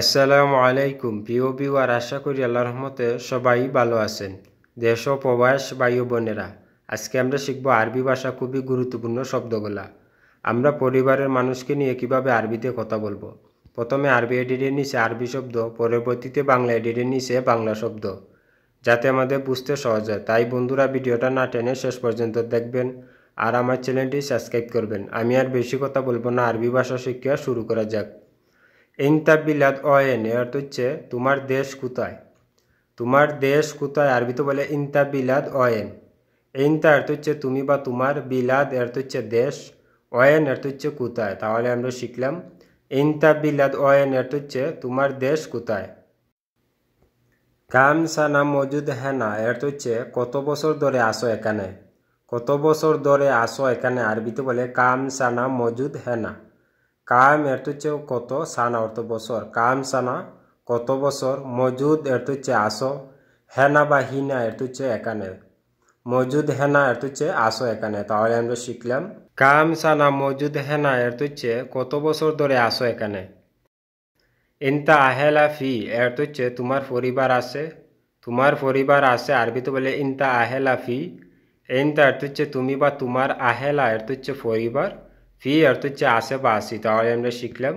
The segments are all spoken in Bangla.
আসসালামু আলাইকুম প্রিয় বিওয়ার আশা করি আল্লাহ রহমতে সবাই ভালো আছেন দেশ ও প্রবাস বায়ু বোনেরা আজকে আমরা শিখব আরবি ভাষা খুবই গুরুত্বপূর্ণ শব্দগুলা আমরা পরিবারের মানুষকে নিয়ে কিভাবে আরবিতে কথা বলবো প্রথমে আরবি এডিডে নিচে আরবি শব্দ পরবর্তীতে বাংলা এডিডে নিচে বাংলা শব্দ যাতে আমাদের বুঝতে সহজ হয় তাই বন্ধুরা ভিডিওটা না টেনে শেষ পর্যন্ত দেখবেন আর আমার চ্যানেলটি সাবস্ক্রাইব করবেন আমি আর বেশি কথা বলবো না আরবি ভাষা শিক্ষা শুরু করা যাক ইন্তাবিলাদ অয়েন এর অর্থ হচ্ছে তোমার দেশ কোথায় তোমার দেশ কোথায় আরবিতে বলে ইন্তাবিলাদ অয়েন ইনতা অর্থ হচ্ছে তুমি বা তোমার বিলাদ অর্থ হচ্ছে দেশ অয়েন অর্থ হচ্ছে কোথায় তাহলে আমরা শিখলাম ইনতা বিলাদ অয়েন অর্থ হচ্ছে তোমার দেশ কোথায় কাম সানা মজুদ হেনা অর্থ হচ্ছে কত বছর ধরে আসো এখানে কত বছর ধরে আসো এখানে আরবিতে বলে কাম সানা মজুদ হেনা কাম এর হচ্ছে কত সানা অর্থ বছর কাম সানা কত বছর মজুদ এর হচ্ছে আসো হেনা বা হিনা এর হচ্ছে একানে মজুদ হেনা এর হচ্ছে আসো এখানে তাহলে আমরা শিখলাম কাম সানা মজুদ হেনা এর হচ্ছে কত বছর ধরে আসো এখানে ইনতা আহেলা ফি এর হচ্ছে তোমার পরিবার আছে তোমার পরিবার আছে আরবিতে বলে ইনতা আহেলা ফি ইনতা এর হচ্ছে তুমি বা তোমার আহেলা এর হচ্ছে পরিবার ফি অর্থ হচ্ছে আশেপাশে তাহলে আমরা শিখলাম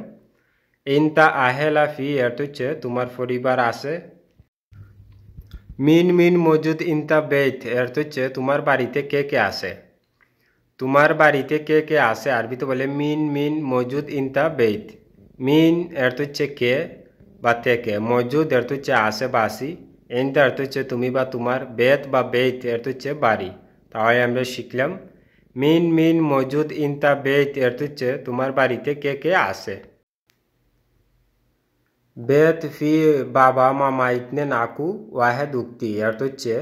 ইনতা আহেলা ফি অর্থ হচ্ছে তোমার পরিবার আছে মিন মিন মজুদ ইনতা বেথ অর্থ হচ্ছে তোমার বাড়িতে কে কে আছে তোমার বাড়িতে কে কে আছে আরবিতে বলে মিন মিন মজুদ ইনতা বেথ মিন অর্থ হচ্ছে কে বা থেকে মজুদ অর্থ হচ্ছে আশেপাশি ইনতা অর্থ হচ্ছে তুমি বা তোমার বেত বা বেথ অর্থ হচ্ছে বাড়ি তাহলে আমরা শিখলাম মিন মিন মজুদ ইনতা বেত এর হচ্ছে তোমার বাড়িতে কে কে আছে বেত ফি বাবা মামা ইতনে নাকু ওয়াহেদ উক্তি এর হচ্ছে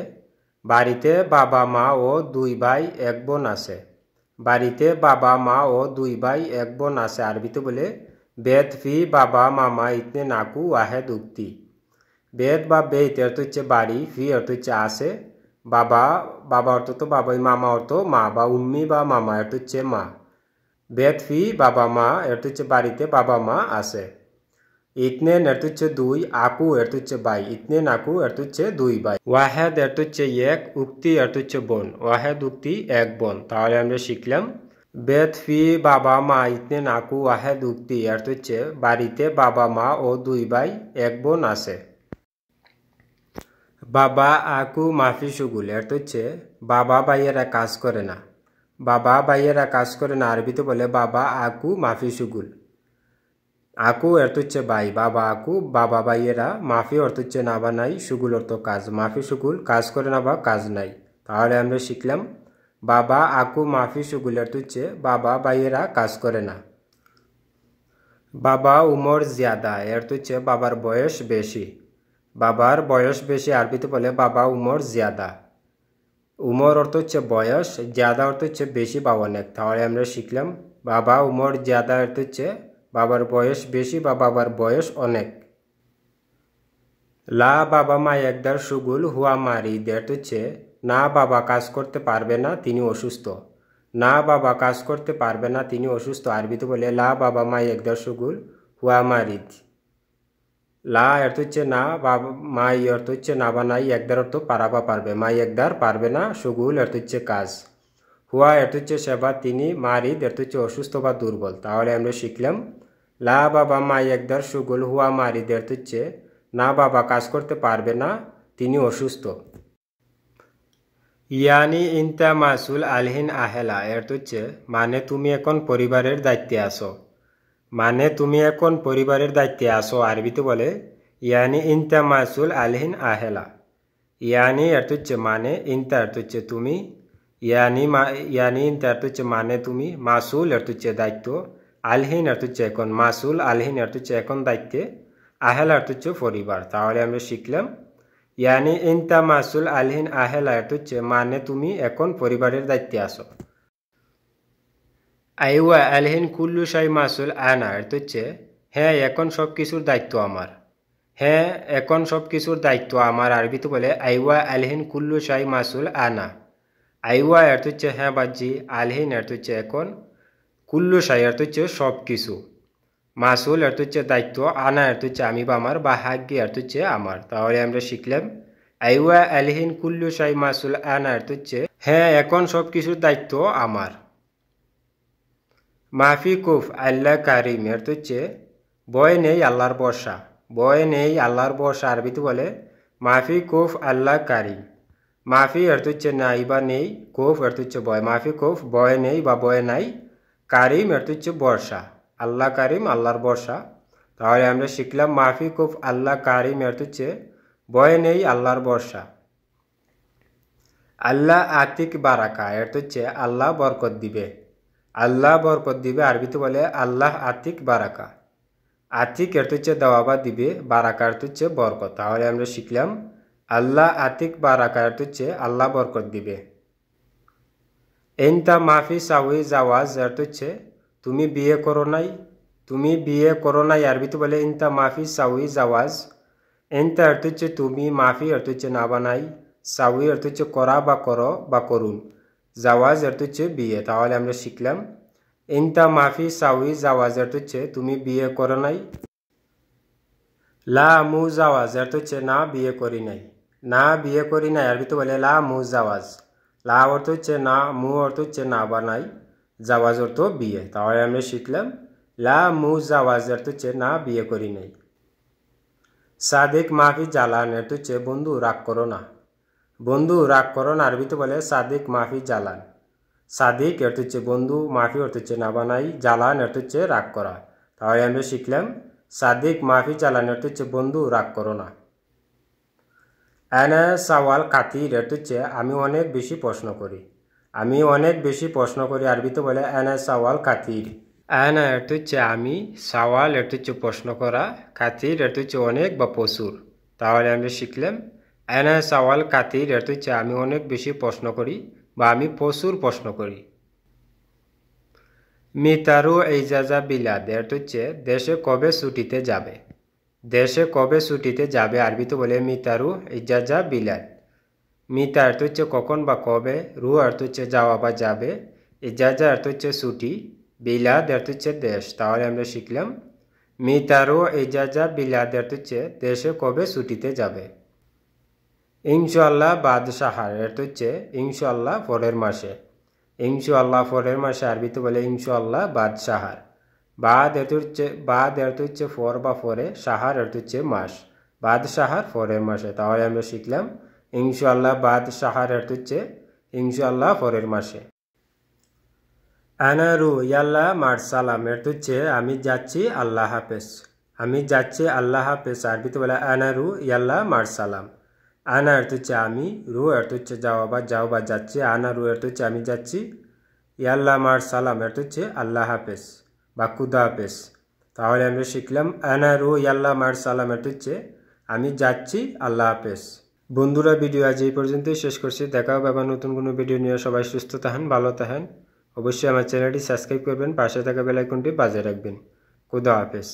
বাড়িতে বাবা মা ও দুই ভাই এক বোন আছে বাড়িতে বাবা মা ও দুই ভাই এক বোন আছে আরবিতে বলে বেত ফি বাবা মামা ইতনে নাকু ওয়াহেদ উক্তি বেত বা বেত এর হচ্ছে বাড়ি ফি এর হচ্ছে বাবা বাবা অর্থ তো বাবাই মামা অর্থ মা বা উম্মি বা মামা এর হচ্ছে মা ফি বাবা মা এর হচ্ছে বাড়িতে বাবা মা আছে ইতনেন এর হচ্ছে দুই আকু এর হচ্ছে বাই ইতনে আকু এর হচ্ছে দুই বাই ওয়াহেদ এর হচ্ছে এক উক্তি এটা হচ্ছে বোন ওয়াহেদ উক্তি এক বোন তাহলে আমরা শিখলাম বেদ ফি বাবা মা ইতনে নাকু ওয়াহেদ উক্তি এটা হচ্ছে বাড়িতে বাবা মা ও দুই ভাই এক বোন আছে বাবা আকু মাফি সুগুল এর তো হচ্ছে বাবা ভাইয়েরা কাজ করে না বাবা ভাইয়েরা কাজ করে না আরবিতে বলে বাবা আকু মাফি সুগুল আকু এর তো হচ্ছে ভাই বাবা আকু বাবা ভাইয়েরা মাফি অর্থ হচ্ছে না বা নাই সুগুল অর্থ কাজ মাফি সুগুল কাজ করে না বা কাজ নাই তাহলে আমরা শিখলাম বাবা আকু মাফি সুগুল তো হচ্ছে বাবা ভাইয়েরা কাজ করে না বাবা উমর জিয়াদা এর তো হচ্ছে বাবার বয়স বেশি বাবার বয়স বেশি আরবিতে বলে বাবা উমর জিয়াদা উমর অর্থ হচ্ছে বয়স জাদা অর্থ হচ্ছে বেশি বা অনেক তাহলে আমরা শিখলাম বাবা উমর জাদা অর্থ হচ্ছে বাবার বয়স বেশি বা বাবার বয়স অনেক লা বাবা মা একদার সুগুল হুয়া মারি দেট হচ্ছে না বাবা কাজ করতে পারবে না তিনি অসুস্থ না বাবা কাজ করতে পারবে না তিনি অসুস্থ আরবিতে বলে লা বাবা মা একদার সুগুল হুয়া মারিদ লা অর্থ হচ্ছে না বা মাই অর্থ হচ্ছে না বা নাই একদার অর্থ পারা বা পারবে মাই একদার পারবে না সুগুল অর্থ হচ্ছে কাজ হুয়া অর্থ হচ্ছে সেবা তিনি মারিদ অর্থ হচ্ছে অসুস্থ বা দুর্বল তাহলে আমরা শিখলাম লা বাবা মাই একদার সুগুল হুয়া মারিদ অর্থ হচ্ছে না বাবা কাজ করতে পারবে না তিনি অসুস্থ ইয়ানি ইন্তা মাসুল আলহিন আহেলা এর হচ্ছে মানে তুমি এখন পরিবারের দায়িত্বে আসো মানে তুমি এখন পরিবারের দায়িত্বে আসো আরবিতে বলে ইয়ানি ইনতা মাসুল আলহিন আহেলা ইয়ানি এর তুচ্ছে মানে ইনতা এর তুচ্ছে তুমি ইয়ানি মা ইয়ানি ইনতা এর তুচ্ছে মানে তুমি মাসুল এর তুচ্ছে দায়িত্ব আলহিন এর তুচ্ছে এখন মাসুল আলহিন এর তুচ্ছে এখন দায়িত্বে আহেলা এর তুচ্ছে পরিবার তাহলে আমরা শিখলাম ইয়ানি ইনতা মাসুল আলহিন আহেলা এর তুচ্ছে মানে তুমি এখন পরিবারের দায়িত্বে আসো আইওয়া আলহিন কুল্লু শাই মাসুল আনা এটা হচ্ছে হ্যাঁ এখন সব কিছুর দায়িত্ব আমার হ্যাঁ এখন সব কিছুর দায়িত্ব আমার আরবিতে বলে আইওয়া আলহিন কুল্লু শাই মাসুল আনা আইওয়া এর হচ্ছে হ্যাঁ বাজি আলহিন এর হচ্ছে এখন কুল্লু শাই এর হচ্ছে সব কিছু মাসুল এর হচ্ছে দায়িত্ব আনা এর হচ্ছে আমি বা আমার বা হাগ্যে এর হচ্ছে আমার তাহলে আমরা শিখলাম আইওয়া আলহিন কুল্লু শাই মাসুল আনা এর হচ্ছে হ্যাঁ এখন সব কিছুর দায়িত্ব আমার মাফি কুফ আল্লাহ কারিমের হচ্ছে বয় নেই আল্লাহর বর্ষা বয় নেই আল্লাহর বর্ষা আরবিতে বলে মাফি কুফ আল্লাহ কারিম মাফি অর্থ হচ্ছে নাই বা নেই কোফ অর্থ হচ্ছে বয় মাফি কুফ বয় নেই বা বয় নাই কারিম অর্থ হচ্ছে বর্ষা আল্লাহ কারিম আল্লাহর বর্ষা তাহলে আমরা শিখলাম মাফি কুফ আল্লাহ কারিম অর্থ হচ্ছে বয় নেই আল্লাহর বর্ষা আল্লাহ আতিক বারাকা অর্থ হচ্ছে আল্লাহ বরকত দিবে আল্লাহ বরকত দিবে আরবিতে বলে আল্লাহ আতিক বারাকা আতিক এর হচ্ছে দেওয়া বা দিবে বারাকার হচ্ছে বরকত তাহলে আমরা শিখলাম আল্লাহ আতিক বারাকার হচ্ছে আল্লাহ বরকত দিবে এনতা মাফি সাউই জাওয়াজ এর হচ্ছে তুমি বিয়ে করো নাই তুমি বিয়ে করো নাই আরবিতে বলে ইনতা মাফি সাউই জাওয়াজ এনতা এর হচ্ছে তুমি মাফি এর হচ্ছে না বানাই সাউই এর হচ্ছে করা বা করো বা করুন জাওয়াজ অর্থ হচ্ছে বিয়ে তাহলে আমরা শিখলাম ইনতা মাফি সাউই জাওয়াজ অর্থ হচ্ছে তুমি বিয়ে করো নাই লা মু জাওয়াজ অর্থ হচ্ছে না বিয়ে করি নাই না বিয়ে করি নাই আরবি তো বলে লা মু জাওয়াজ লা অর্থ হচ্ছে না মু অর্থ হচ্ছে না বা নাই জাওয়াজ অর্থ বিয়ে তাহলে আমরা শিখলাম লা মু জাওয়াজ অর্থ হচ্ছে না বিয়ে করি নাই সাদেক মাফি জালান তো হচ্ছে বন্ধু রাগ করো না বন্ধু রাগ করো না আরবিতে বলে সাদিক মাফি জ্বালান সাদিক এর হচ্ছে বন্ধু মাফি অর্থ হচ্ছে নাবানাই জ্বালান এর হচ্ছে রাগ করা তাহলে আমরা শিখলাম সাদিক মাফি জ্বালান এর হচ্ছে বন্ধু রাগ করো না অ্যানা সাওয়াল কাতির এর হচ্ছে আমি অনেক বেশি প্রশ্ন করি আমি অনেক বেশি প্রশ্ন করি আরবিতে বলে অ্যানা সাওয়াল কাতির অ্যানা এর হচ্ছে আমি সাওয়াল এর হচ্ছে প্রশ্ন করা কাতির এর হচ্ছে অনেক বা প্রচুর তাহলে আমরা শিখলাম আয়না সাওয়াল কাতির এটা হচ্ছে আমি অনেক বেশি প্রশ্ন করি বা আমি প্রচুর প্রশ্ন করি মিতারু এইজাজা বিলা এর হচ্ছে দেশে কবে ছুটিতে যাবে দেশে কবে ছুটিতে যাবে আরবিতে বলে মিতারু যা বিলাদ মিতা অর্থ হচ্ছে কখন বা কবে রু আর হচ্ছে যাওয়া বা যাবে ইজাজা অর্থ হচ্ছে ছুটি বিলাদ অর্থ হচ্ছে দেশ তাহলে আমরা শিখলাম মিতারু ইজাজা বিলাদ অর্থ হচ্ছে দেশে কবে ছুটিতে যাবে ইনশাল্লাহ বাদশাহার এটা হচ্ছে ইনশাল্লাহ পরের মাসে ইনশাল্লাহ পরের মাসে আরবিতে বলে ইনশাল্লাহ বাদশাহার বাদ এত হচ্ছে বাদ এত হচ্ছে ফর বা ফরে সাহার এত হচ্ছে মাস বাদশাহার ফরের মাসে তাহলে আমরা শিখলাম ইনশাল্লাহ বাদশাহার এত হচ্ছে ইনশাল্লাহ ফরের মাসে আনারু ইয়াল্লা মারসালাম এর হচ্ছে আমি যাচ্ছি আল্লাহ হাফেজ আমি যাচ্ছি আল্লাহ হাফেজ আরবিতে বলে আনারু ইয়াল্লা মারসালাম আনা অর্থ হচ্ছে আমি রু অর্থ হচ্ছে যাওয়া বা যাও বা যাচ্ছি আনা রু অর্থ হচ্ছে আমি যাচ্ছি ইয়াল্লা মার সালাম অর্থ হচ্ছে আল্লাহ হাফেজ বা কুদা হাফেজ তাহলে আমরা শিখলাম আনা রু ইয়াল্লা মার সালাম অর্থ হচ্ছে আমি যাচ্ছি আল্লাহ হাফেজ বন্ধুরা ভিডিও আজ এই পর্যন্তই শেষ করছি দেখা হবে আবার নতুন কোনো ভিডিও নিয়ে সবাই সুস্থ থাকেন ভালো থাকেন অবশ্যই আমার চ্যানেলটি সাবস্ক্রাইব করবেন পাশে থাকা বেলাইকনটি বাজে রাখবেন কুদা হাফেজ